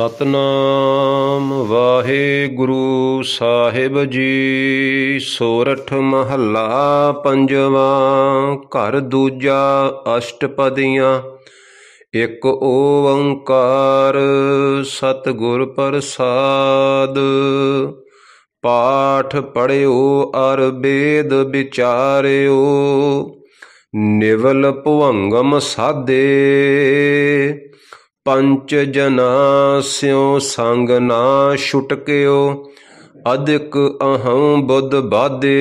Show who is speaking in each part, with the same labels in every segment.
Speaker 1: ਸਤਨਾਮ ਵਾਹਿਗੁਰੂ ਸਾਹਿਬ ਜੀ ਸੋਰਠ ਮਹੱਲਾ ਪੰਜਵਾ ਘਰ ਦੂਜਾ ਅਸ਼ਟਪਦੀਆਂ ਇੱਕ ਓੰਕਾਰ ਸਤਗੁਰ ਪ੍ਰਸਾਦ ਪਾਠ ਪੜਿਓ ਅਰ ਬੇਦ ਵਿਚਾਰਿਓ ਨਿਵਲ ਭਵੰਗਮ ਸਾਦੇ ਪੰਚ ਜਨਾ ਸਿਉ ਸੰਗ ਨਾ ਛੁਟਕਿਓ ਅਧਿਕ ਅਹੰ ਬੁੱਧ ਬਾਦੇ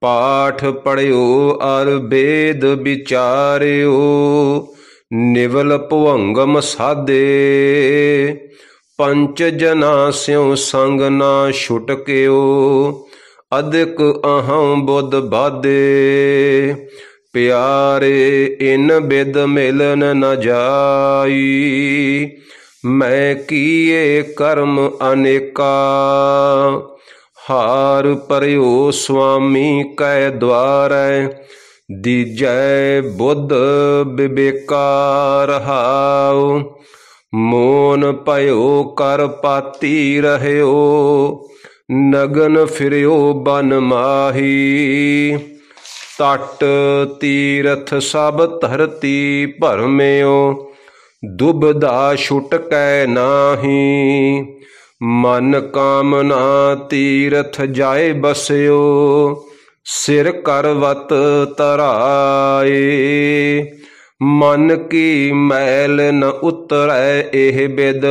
Speaker 1: ਪਾਠ ਪੜਿਓ ਅਰ ਬੇਦ ਵਿਚਾਰਿਓ ਨਿਵਲ ਭਵੰਗਮ ਸਾਦੇ ਪੰਚ ਜਨਾ ਸਿਉ ਸੰਗ ਨਾ ਛੁਟਕਿਓ ਅਧਿਕ ਅਹੰ ਬੁੱਧ ਬਾਦੇ ਪਿਆਰੇ ਇਨ ਬਿਦ ਮਿਲਨ ਨ ਜਾਈ ਮੈਂ ਕੀਏ ਕਰਮ ਅਨੇਕਾ ਹਾਰ ਪਰਿਓ ਸੁਆਮੀ ਕੈ ਦਵਾਰੈ ਦੀਜੈ ਬੁੱਧ ਬਿਬੇਕਾਰ ਹਾਉ ਮੋਨ ਭਇਓ ਕਰ ਪਾਤੀ ਰਹਿਓ ਨਗਨ ਫਿਰਿਓ ਬਨ ਮਾਹੀ ਤਟ ਤੀਰਥ ਸਭ ਧਰਤੀ ਭਰਮਿਓ ਦੁਬਦਾ ਛੁਟਕੈ ਨਾਹੀ ਮਨ ਕਾਮਨਾ ਤੀਰਥ ਜਾਏ ਬਸਿਓ ਸਿਰ ਕਰਵਤ ਤਰਾਏ ਮਨ ਕੀ ਮੈਲ ਨ ਉਤਰੈ ਇਹ ਬਿਦ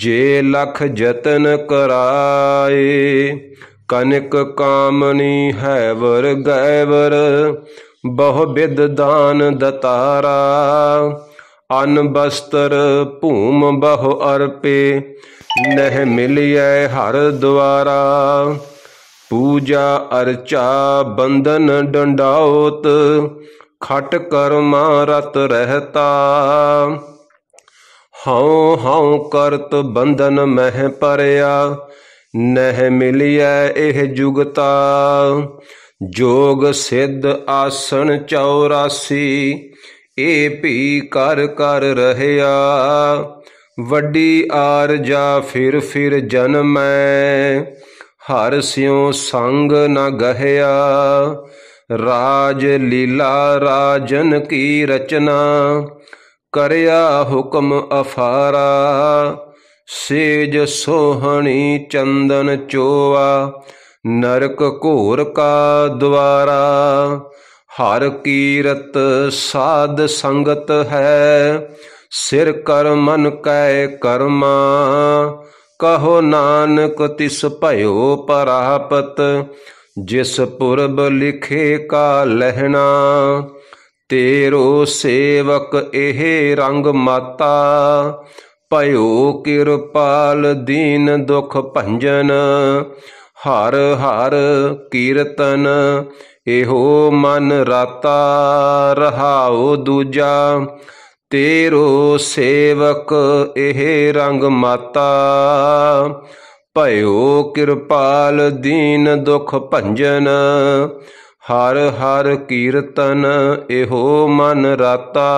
Speaker 1: ਜੇ ਲਖ ਜਤਨ ਕਰਾਏ ਕਨਿਕ ਕਾਮਨੀ ਹੈ ਵਰ ਗੈਵਰ ਬਹੁ ਬਿਦ ਦਾਨ ਦਤਾਰਾ ਅਨ ਬਸਤਰ ਭੂਮ ਬਹੁ ਅਰਪੇ ਨਹਿ ਮਿਲਿਐ ਹਰ ਦੁਆਰਾ ਪੂਜਾ ਅਰਚਾ ਬੰਦਨ ਡੰਡਾਉਤ ਖਟ ਕਰਮਾ ਰਤ ਰਹਤਾ ਹਉ ਹਉ ਕਰਤ ਬੰਦਨ ਮਹਿ ਪਰਿਆ ਨਹਿ ਮਿਲਿਆ ਇਹ ਜੁਗਤਾ ਜੋਗ ਸਿੱਧ ਆਸਣ 84 ਏ ਭੀ ਕਰ ਕਰ ਰਹਿਆ ਵੱਡੀ ਆਰ ਜਾ ਫਿਰ ਫਿਰ ਜਨਮੈ ਹਰ ਸਿਉ ਸੰਗ ਨ ਗਹਿਆ ਰਾਜ ਲੀਲਾ ਰਾਜਨ ਕੀ ਰਚਨਾ ਕਰਿਆ ਹੁਕਮ ਅਫਾਰਾ ਸੇਜ ਸੋਹਣੀ ਚੰਦਨ ਚੋਆ ਨਰਕ ਘੋਰ ਕਾ ਦਵਾਰਾ ਹਰ ਕੀਰਤ ਸਾਧ ਸੰਗਤ ਹੈ ਸਿਰ ਕਰ ਮਨ ਕੈ ਕਰਮਾ ਕਹੋ ਨਾਨਕ ਤਿਸ ਭਇਓ ਪਰਾਪਤ ਜਿਸ ਪੁਰਬ ਲਿਖੇ ਕਾ ਲਹਿਣਾ ਤੇਰੋ ਸੇਵਕ ਇਹ ਰੰਗ ਮਾਤਾ ਭਇਓ ਕਿਰਪਾਲ ਦੀਨ ਦੁਖ ਭੰਜਨ ਹਰ ਹਰ ਕੀਰਤਨ ਇਹੋ ਮਨ ਰਾਤਾ ਰਹਾਉ ਦੂਜਾ ਤੇਰੋ ਸੇਵਕ ਇਹ ਰੰਗ ਮਾਤਾ ਭਇਓ ਕਿਰਪਾਲ ਦੀਨ ਦੁਖ ਭੰਜਨ ਹਰ ਹਰ ਕੀਰਤਨ ਇਹੋ ਮਨ ਰਾਤਾ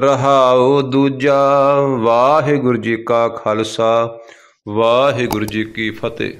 Speaker 1: ਰਹਾਉ ਦੂਜਾ ਵਾਹਿਗੁਰੂ ਜੀ ਕਾ ਖਾਲਸਾ ਵਾਹਿਗੁਰੂ ਜੀ ਕੀ ਫਤਿਹ